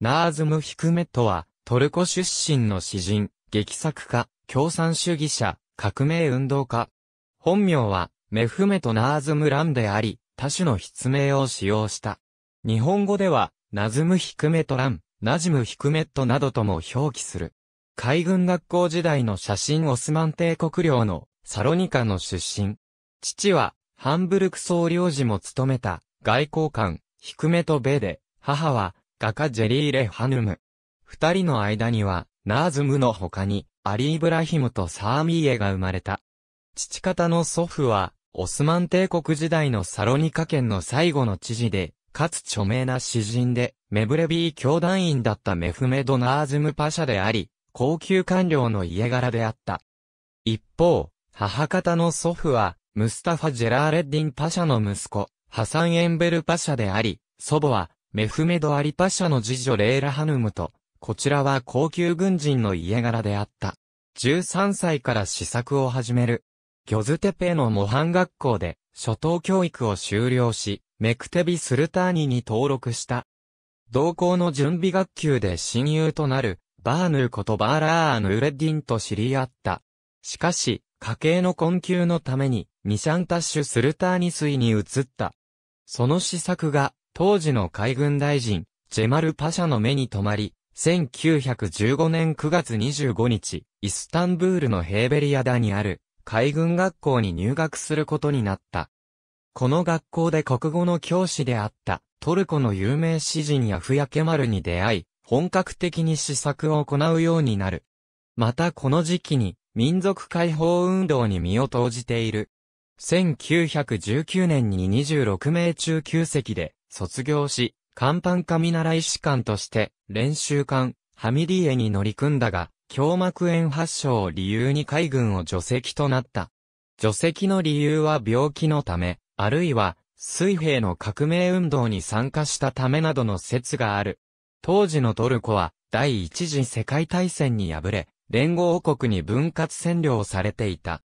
ナーズム・ヒクメットは、トルコ出身の詩人、劇作家、共産主義者、革命運動家。本名は、メフメト・ナーズム・ランであり、多種の筆名を使用した。日本語では、ナズム・ヒクメト・ラン、ナジム・ヒクメットなどとも表記する。海軍学校時代の写真オスマン帝国領のサロニカの出身。父は、ハンブルク総領事も務めた外交官、ヒクメト・ベで、母は、画家ジェリー・レハヌム。二人の間には、ナーズムの他に、アリ・ー・ブラヒムとサーミーエが生まれた。父方の祖父は、オスマン帝国時代のサロニカ県の最後の知事で、かつ著名な詩人で、メブレビー教団員だったメフメド・ナーズム・パシャであり、高級官僚の家柄であった。一方、母方の祖父は、ムスタファ・ジェラーレッディン・パシャの息子、ハサン・エンベル・パシャであり、祖母は、メフメド・アリパシャの次女レイラ・ハヌムと、こちらは高級軍人の家柄であった。13歳から試作を始める。ギョズテペの模範学校で、初等教育を修了し、メクテビ・スルターニに登録した。同校の準備学級で親友となる、バーヌーことバーラーヌ・ーレディンと知り合った。しかし、家計の困窮のために、ニシャンタッシュ・スルターニ水に移った。その施策が、当時の海軍大臣、ジェマル・パシャの目に留まり、1915年9月25日、イスタンブールのヘーベリアダにある海軍学校に入学することになった。この学校で国語の教師であったトルコの有名詩人やフヤケマルに出会い、本格的に試作を行うようになる。またこの時期に民族解放運動に身を投じている。1919年に26名中9席で卒業し、看板神習い士官として、練習艦、ハミリエに乗り組んだが、胸膜炎発症を理由に海軍を除籍となった。除籍の理由は病気のため、あるいは、水平の革命運動に参加したためなどの説がある。当時のトルコは、第一次世界大戦に敗れ、連合王国に分割占領されていた。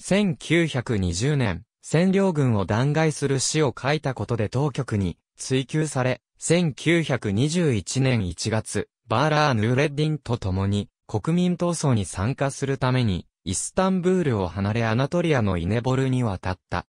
1920年、占領軍を弾劾する詩を書いたことで当局に追求され、1921年1月、バーラー・ヌーレッディンと共に国民闘争に参加するために、イスタンブールを離れアナトリアのイネボルに渡った。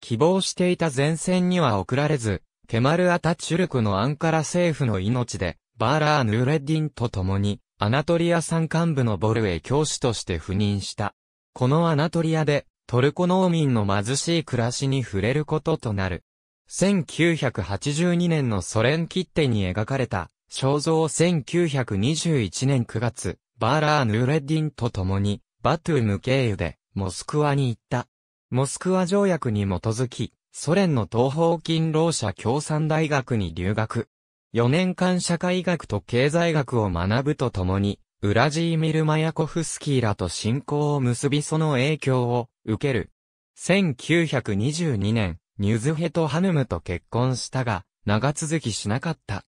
希望していた前線には送られず、ケマル・アタチュルクのアンカラ政府の命で、バーラー・ヌーレッディンと共に、アナトリア山間部のボルへ教師として赴任した。このアナトリアで、トルコ農民の貧しい暮らしに触れることとなる。1982年のソ連切手に描かれた肖像を1921年9月、バーラー・ヌーレッディンと共に、バトゥーム経由で、モスクワに行った。モスクワ条約に基づき、ソ連の東方勤労者共産大学に留学。4年間社会学と経済学を学ぶとともに、ウラジーミル・マヤコフスキーらと信仰を結びその影響を受ける。1922年、ニュズヘト・ハヌムと結婚したが、長続きしなかった。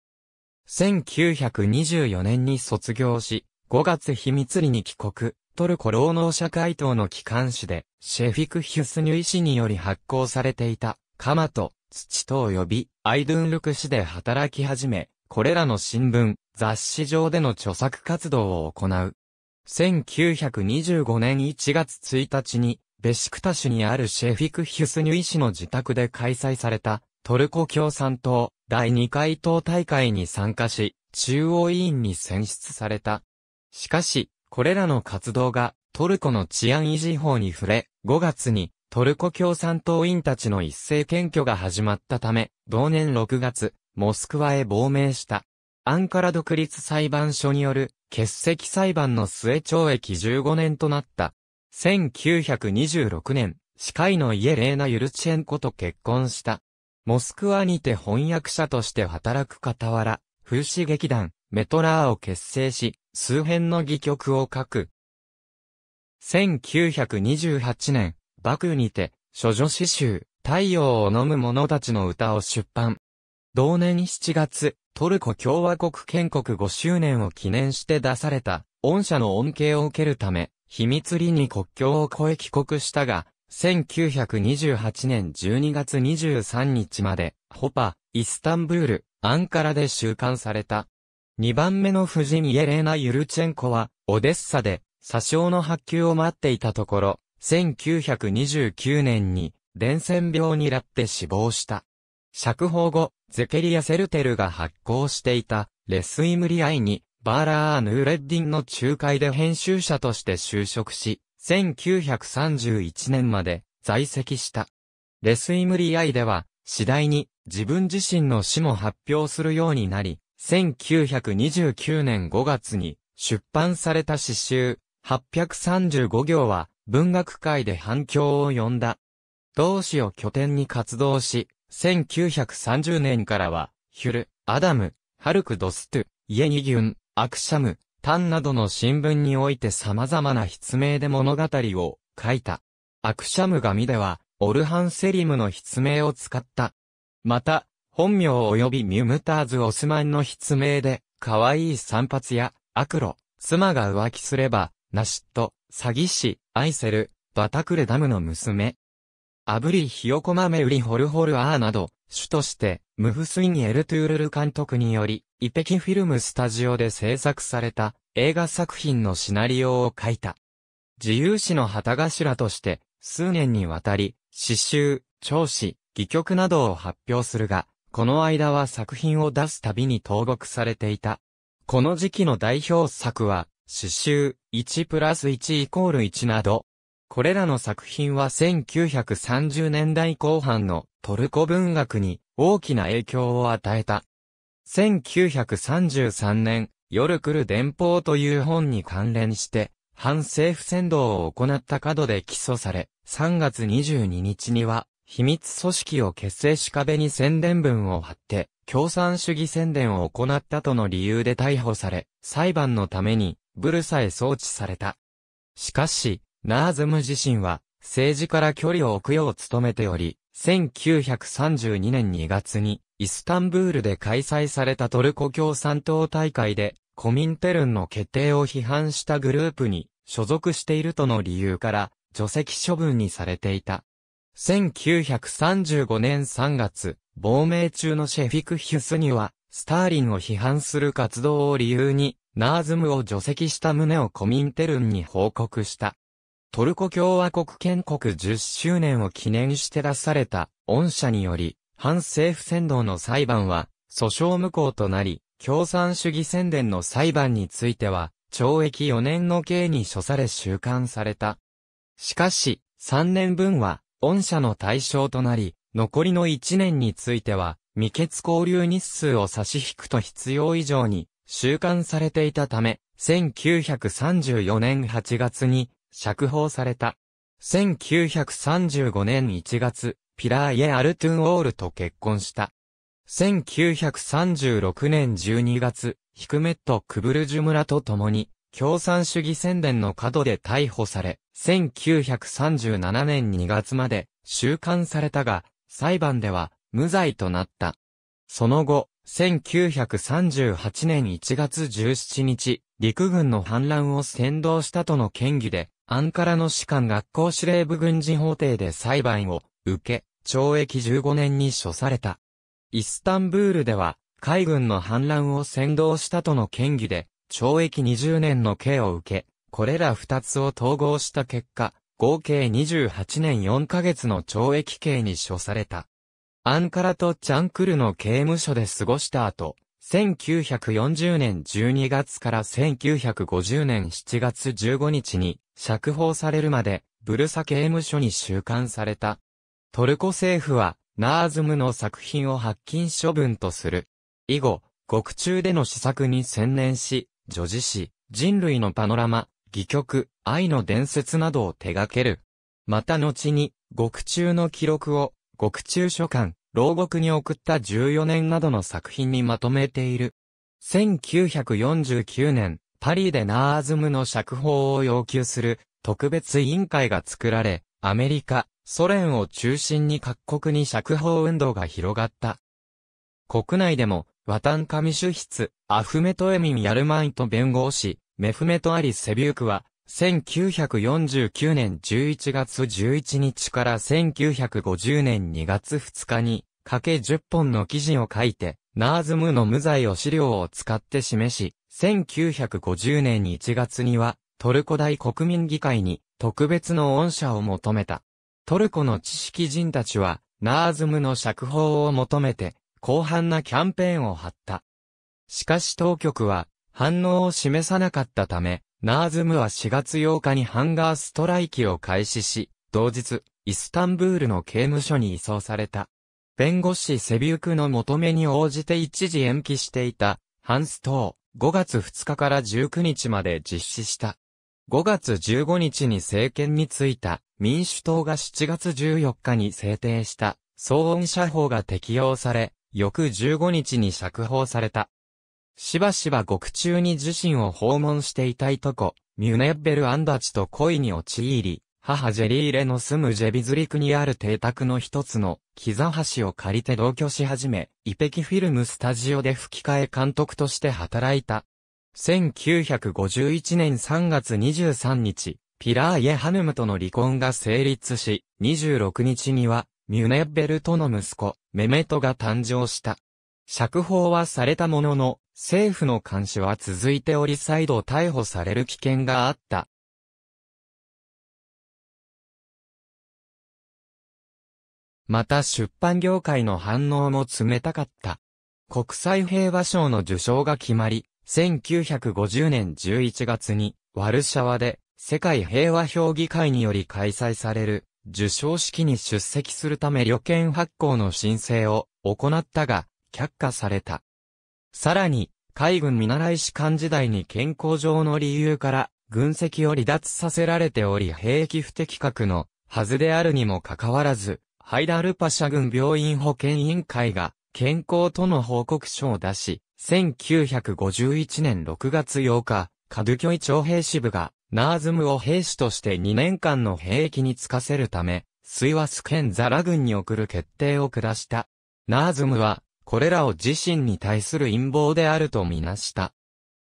1924年に卒業し、5月秘密裏に帰国、トルコ労働社会党の機関紙で、シェフィク・ヒュスニュ医師により発行されていた、カマと、土と及び、アイドゥンルク氏で働き始め、これらの新聞、雑誌上での著作活動を行う。1925年1月1日に、ベシクタシュにあるシェフィクヒュスニュイ氏の自宅で開催された、トルコ共産党第2回党大会に参加し、中央委員に選出された。しかし、これらの活動がトルコの治安維持法に触れ、5月にトルコ共産党員たちの一斉検挙が始まったため、同年6月、モスクワへ亡命した。アンカラ独立裁判所による欠席裁判の末懲役15年となった。1926年、司会のイエレーナ・ユルチェンコと結婚した。モスクワにて翻訳者として働く傍ら、風刺劇団、メトラーを結成し、数編の戯曲を書く。1928年、バクにて、諸女詩集、太陽を飲む者たちの歌を出版。同年7月、トルコ共和国建国5周年を記念して出された、御社の恩恵を受けるため、秘密裏に国境を越え帰国したが、1928年12月23日まで、ホパ、イスタンブール、アンカラで収監された。2番目の夫人イエレーナ・ユルチェンコは、オデッサで、詐称の発給を待っていたところ、1929年に、伝染病になって死亡した。釈放後、ゼケリア・セルテルが発行していた、レスイムリアイに、バーラー・ヌーレッディンの仲介で編集者として就職し、1931年まで在籍した。レスイムリアイでは、次第に自分自身の詩も発表するようになり、1929年5月に出版された詩集835行は文学界で反響を呼んだ。同志を拠点に活動し、1930年からは、ヒュル、アダム、ハルク・ドストゥ、イエニギュン、アクシャム、タンなどの新聞において様々な筆名で物語を書いた。アクシャム紙では、オルハンセリムの筆名を使った。また、本名及びミュムターズ・オスマンの筆名で、可愛い散髪や、悪路、妻が浮気すれば、ナシット、詐欺師、アイセル、バタクレダムの娘。アブリヒヨコマメウリホルホルアーなど、主として、ムフスイン・エルトゥールル監督により、イペキフィルムスタジオで制作された映画作品のシナリオを書いた。自由史の旗頭として、数年にわたり、詩集、長詩、戯曲などを発表するが、この間は作品を出すたびに投獄されていた。この時期の代表作は、詩集、1プラス1イコール1など、これらの作品は1930年代後半のトルコ文学に大きな影響を与えた。1933年、夜来る電報という本に関連して、反政府扇動を行った角で起訴され、3月22日には、秘密組織を結成し壁に宣伝文を貼って、共産主義宣伝を行ったとの理由で逮捕され、裁判のために、ブルサへ送致された。しかし、ナーズム自身は、政治から距離を置くよう努めており、1932年2月に、イスタンブールで開催されたトルコ共産党大会で、コミンテルンの決定を批判したグループに所属しているとの理由から、除籍処分にされていた。1935年3月、亡命中のシェフィク・ヒュスには、スターリンを批判する活動を理由に、ナーズムを除籍した旨をコミンテルンに報告した。トルコ共和国建国10周年を記念して出された、恩赦により、反政府扇動の裁判は、訴訟無効となり、共産主義宣伝の裁判については、懲役4年の刑に処され収監された。しかし、3年分は、恩赦の対象となり、残りの1年については、未決交流日数を差し引くと必要以上に、収監されていたため、1934年8月に、釈放された。1935年1月、ピラー・イェ・アルトゥン・オールと結婚した。1936年12月、ヒクメット・クブルジュ村と共に、共産主義宣伝の角で逮捕され、1937年2月まで収監されたが、裁判では無罪となった。その後、1938年1月17日、陸軍の反乱を先導したとの嫌疑で、アンカラの士官学校司令部軍事法廷で裁判を受け、懲役15年に処された。イスタンブールでは、海軍の反乱を先導したとの嫌疑で、懲役20年の刑を受け、これら2つを統合した結果、合計28年4ヶ月の懲役刑に処された。アンカラとチャンクルの刑務所で過ごした後、1940年12月から1950年7月15日に釈放されるまでブルサ刑務所に収監された。トルコ政府はナーズムの作品を発禁処分とする。以後、獄中での試作に専念し、女児誌、人類のパノラマ、戯曲、愛の伝説などを手掛ける。また後に、獄中の記録を、獄中書館、牢獄に送った14年などの作品にまとめている。1949年、パリでナーズムの釈放を要求する特別委員会が作られ、アメリカ、ソ連を中心に各国に釈放運動が広がった。国内でも、ワタンカミ主筆、アフメトエミン・ヤルマイト弁護士、メフメト・アリ・セビュークは、1949年11月11日から1950年2月2日に、かけ10本の記事を書いて、ナーズムの無罪を資料を使って示し、1950年1月には、トルコ大国民議会に特別の恩赦を求めた。トルコの知識人たちは、ナーズムの釈放を求めて、広範なキャンペーンを張った。しかし当局は、反応を示さなかったため、ナーズムは4月8日にハンガーストライキを開始し、同日、イスタンブールの刑務所に移送された。弁護士セビュークの求めに応じて一時延期していた、ハンストを5月2日から19日まで実施した。5月15日に政権に就いた民主党が7月14日に制定した騒音者法が適用され、翌15日に釈放された。しばしば獄中に自身を訪問していたいとこ、ミュネッベル・アンダチと恋に陥り、母ジェリーレの住むジェビズリクにある邸宅の一つの、膝橋を借りて同居し始め、イペキフィルムスタジオで吹き替え監督として働いた。1951年3月23日、ピラー・イェ・ハヌムとの離婚が成立し、26日には、ミュネッベルとの息子、メメトが誕生した。釈放はされたものの、政府の監視は続いており再度逮捕される危険があった。また出版業界の反応も冷たかった。国際平和賞の受賞が決まり、1950年11月にワルシャワで世界平和評議会により開催される受賞式に出席するため旅券発行の申請を行ったが却下された。さらに、海軍見習い士官時代に健康上の理由から、軍籍を離脱させられており兵役不適格のはずであるにもかかわらず、ハイダルパシャ軍病院保健委員会が健康との報告書を出し、1951年6月8日、カドゥキョイ徴兵支部がナーズムを兵士として2年間の兵役に就かせるため、スイワス県ザラ軍に送る決定を下した。ナーズムはこれらを自身に対する陰謀であるとみなした。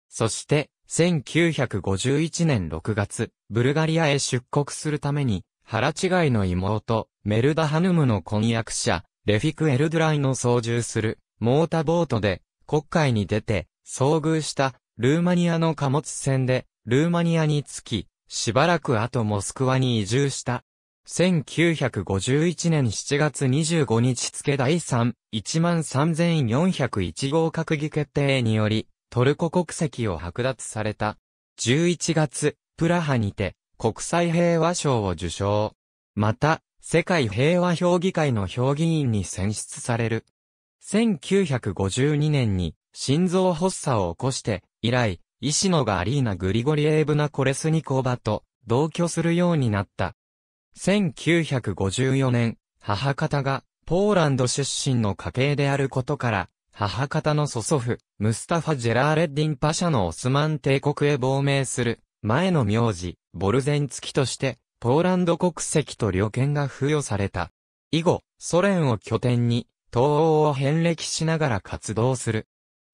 そして、1951年6月、ブルガリアへ出国するために、腹違いの妹、メルダハヌムの婚約者、レフィク・エルドライの操縦する、モータボートで、国会に出て、遭遇した、ルーマニアの貨物船で、ルーマニアに着き、しばらく後モスクワに移住した。1951年7月25日付第3、13401号閣議決定により、トルコ国籍を剥奪された。11月、プラハにて、国際平和賞を受賞。また、世界平和評議会の評議員に選出される。1952年に、心臓発作を起こして、以来、医師のガアリーナ・グリゴリエーブナ・コレスニコーバと同居するようになった。1954年、母方がポーランド出身の家系であることから、母方の祖祖父、ムスタファ・ジェラーレッディン・パシャのオスマン帝国へ亡命する、前の名字、ボルゼンツキとして、ポーランド国籍と旅券が付与された。以後、ソ連を拠点に、東欧を遍歴しながら活動する。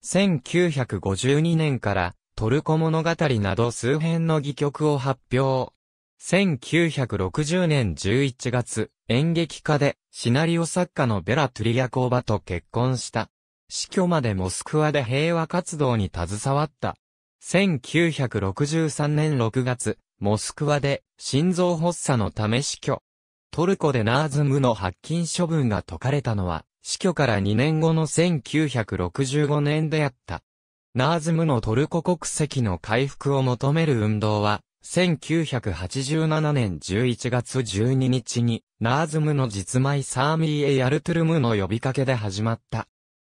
1952年から、トルコ物語など数編の戯曲を発表。1960年11月、演劇家でシナリオ作家のベラ・トゥリヤコーバと結婚した。死去までモスクワで平和活動に携わった。1963年6月、モスクワで心臓発作のため死去。トルコでナーズムの発禁処分が解かれたのは、死去から2年後の1965年であった。ナーズムのトルコ国籍の回復を求める運動は、1987年11月12日に、ナーズムの実米サーミーエヤルトゥルムの呼びかけで始まった。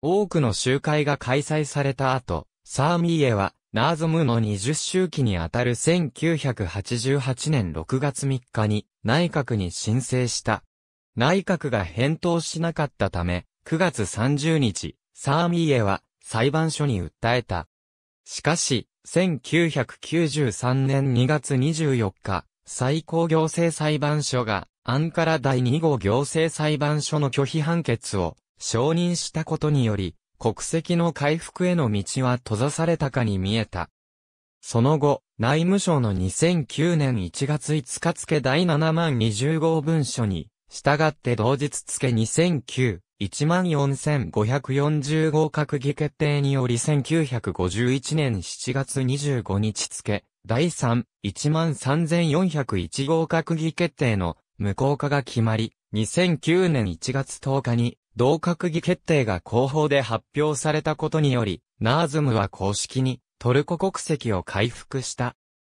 多くの集会が開催された後、サーミーエは、ナーズムの20周期にあたる1988年6月3日に内閣に申請した。内閣が返答しなかったため、9月30日、サーミーエは裁判所に訴えた。しかし、1993年2月24日、最高行政裁判所が、アンカラ第2号行政裁判所の拒否判決を承認したことにより、国籍の回復への道は閉ざされたかに見えた。その後、内務省の2009年1月5日付第7万20号文書に、従って同日付2009 14545閣議決定により1951年7月25日付、第3、13401号閣議決定の無効化が決まり、2009年1月10日に、同閣議決定が広報で発表されたことにより、ナーズムは公式にトルコ国籍を回復した。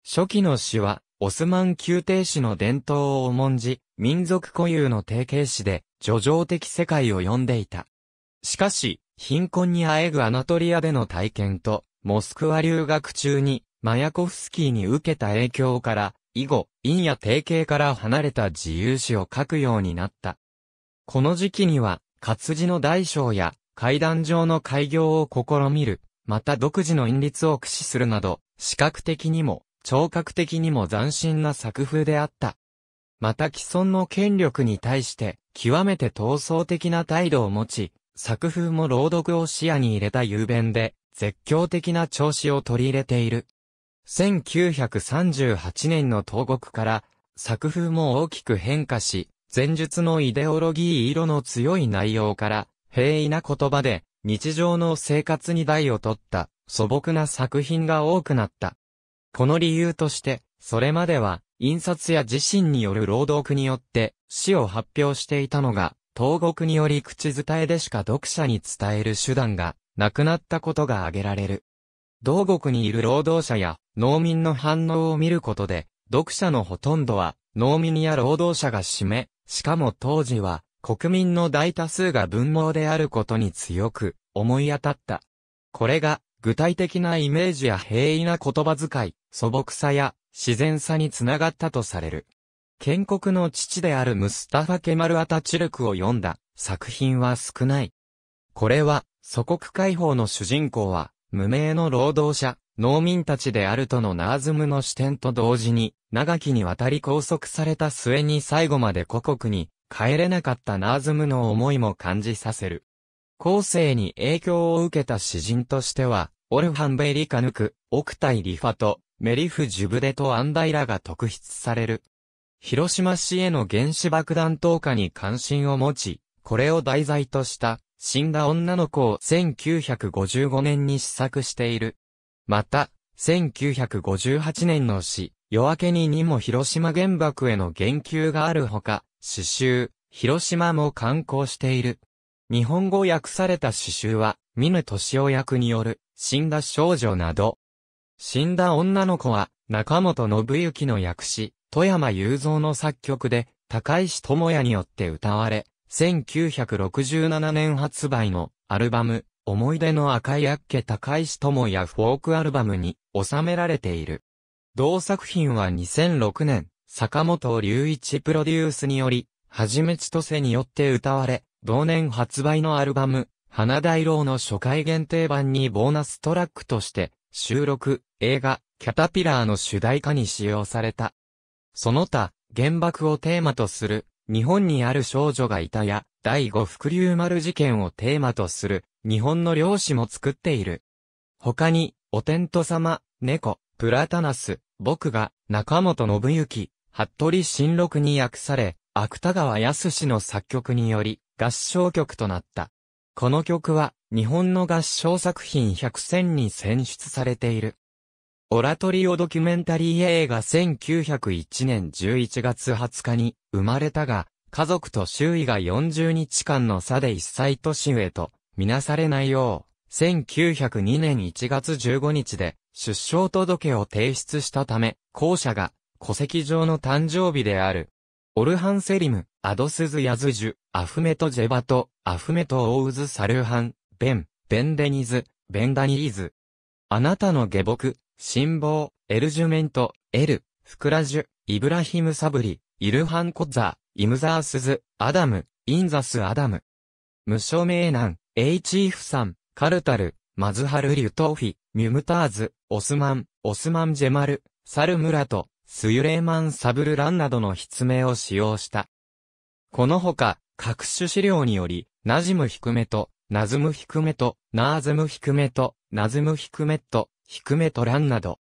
初期の詩は、オスマン宮廷史の伝統を重んじ、民族固有の定型詞で、叙情的世界を呼んでいた。しかし、貧困にあえぐアナトリアでの体験と、モスクワ留学中に、マヤコフスキーに受けた影響から、以後、陰や定型から離れた自由詩を書くようになった。この時期には、活字の大小や、階段上の開業を試みる、また独自の韻律を駆使するなど、視覚的にも、聴覚的にも斬新な作風であった。また既存の権力に対して、極めて闘争的な態度を持ち、作風も朗読を視野に入れた雄弁で、絶叫的な調子を取り入れている。1938年の東国から、作風も大きく変化し、前述のイデオロギー色の強い内容から、平易な言葉で、日常の生活に台を取った素朴な作品が多くなった。この理由として、それまでは印刷や自身による労働区によって死を発表していたのが、東国により口伝えでしか読者に伝える手段がなくなったことが挙げられる。同国にいる労働者や農民の反応を見ることで、読者のほとんどは農民や労働者が占め、しかも当時は国民の大多数が文盲であることに強く思い当たった。これが具体的なイメージや平易な言葉遣い、素朴さや自然さにつながったとされる。建国の父であるムスタファ・ケマル・アタチルクを読んだ作品は少ない。これは、祖国解放の主人公は、無名の労働者、農民たちであるとのナーズムの視点と同時に、長きにわたり拘束された末に最後まで故国に帰れなかったナーズムの思いも感じさせる。後世に影響を受けた詩人としては、オルハン・ベイリカヌク、オクタイ・リファト、メリフ・ジュブデとアンダイラが特筆される。広島市への原子爆弾投下に関心を持ち、これを題材とした死んだ女の子を1955年に試作している。また、1958年の詩、夜明けににも広島原爆への言及があるほか、詩集、広島も刊行している。日本語訳された詩集は、ミヌ・トシオ役による、死んだ少女など、死んだ女の子は、中本信之の訳詞、富山雄三の作曲で、高石智也によって歌われ、1967年発売のアルバム、思い出の赤いあっけ高石智也フォークアルバムに収められている。同作品は2006年、坂本隆一プロデュースにより、はじめ千歳によって歌われ、同年発売のアルバム、花大郎の初回限定版にボーナストラックとして収録、映画、キャタピラーの主題歌に使用された。その他、原爆をテーマとする、日本にある少女がいたや、第五福竜丸事件をテーマとする、日本の漁師も作っている。他に、お天道様、猫、プラタナス、僕が、中本信之、服部新六に訳され、芥川康の作曲により、合唱曲となった。この曲は、日本の合唱作品100選に選出されている。オラトリオドキュメンタリー映画1901年11月20日に生まれたが、家族と周囲が40日間の差で一歳年上とみなされないよう、1902年1月15日で出生届を提出したため、校舎が戸籍上の誕生日である。オルハンセリム、アドスズヤズジュ、アフメトジェバト、アフメトオウズサルハン、ベン、ベンデニズ、ベンダニーズ。あなたの下僕、辛抱、エルジュメント、エル、フクラジュ、イブラヒムサブリ、イルハンコザ、イムザースズ、アダム、インザスアダム。無署名難、エイチーフさん、カルタル、マズハルリュトーフィ、ミュムターズ、オスマン、オスマンジェマル、サルムラト、スユレーマンサブルランなどの筆名を使用した。このほか、各種資料により、ナジム低めと、ナズムヒクメト、ナーズムヒクメト、ナズムヒクメット、ヒクメトランなど。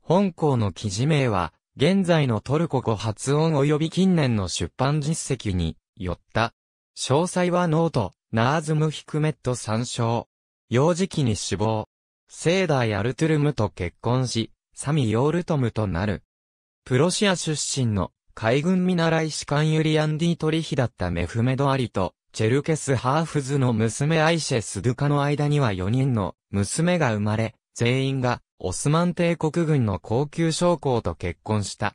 本校の記事名は、現在のトルコ語発音及び近年の出版実績によった。詳細はノート、ナーズムヒクメット参照。幼児期に死亡。セーダー・ヤルトゥルムと結婚し、サミ・ヨールトムとなる。プロシア出身の海軍見習い士官ユリアン・ディトリヒだったメフメド・アリと、チェルケス・ハーフズの娘アイシェ・スドゥカの間には4人の娘が生まれ、全員がオスマン帝国軍の高級将校と結婚した。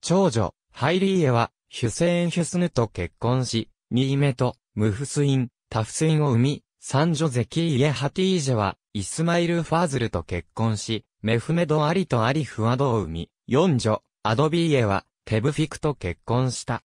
長女、ハイリーエは、ヒュセーン・ヒュスヌと結婚し、ミーメと、ムフスイン、タフスインを生み、三女ゼキーエ・ハティージェは、イスマイル・ファーズルと結婚し、メフメド・アリとアリ・フワドを生み、四女、アドビーエは、テブフィクと結婚した。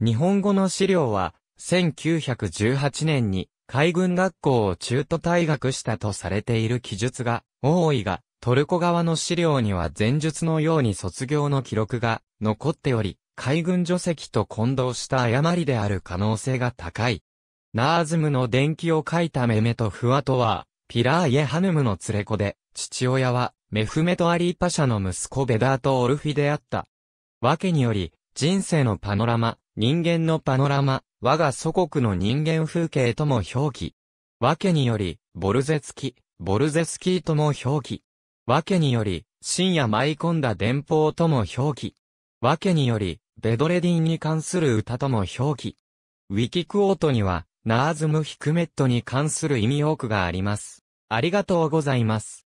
日本語の資料は、1918年に海軍学校を中途退学したとされている記述が多いが、トルコ側の資料には前述のように卒業の記録が残っており、海軍除籍と混同した誤りである可能性が高い。ナーズムの伝記を書いたメメとフワトは、ピラー・イェハヌムの連れ子で、父親は、メフメト・アリーパシャの息子ベダーとオルフィであった。わけにより、人生のパノラマ、人間のパノラマ、我が祖国の人間風景とも表記。わけにより、ボルゼツキ、ボルゼスキーとも表記。わけにより、深夜舞い込んだ電報とも表記。わけにより、ベドレディンに関する歌とも表記。ウィキクオートには、ナーズム・ヒクメットに関する意味多くがあります。ありがとうございます。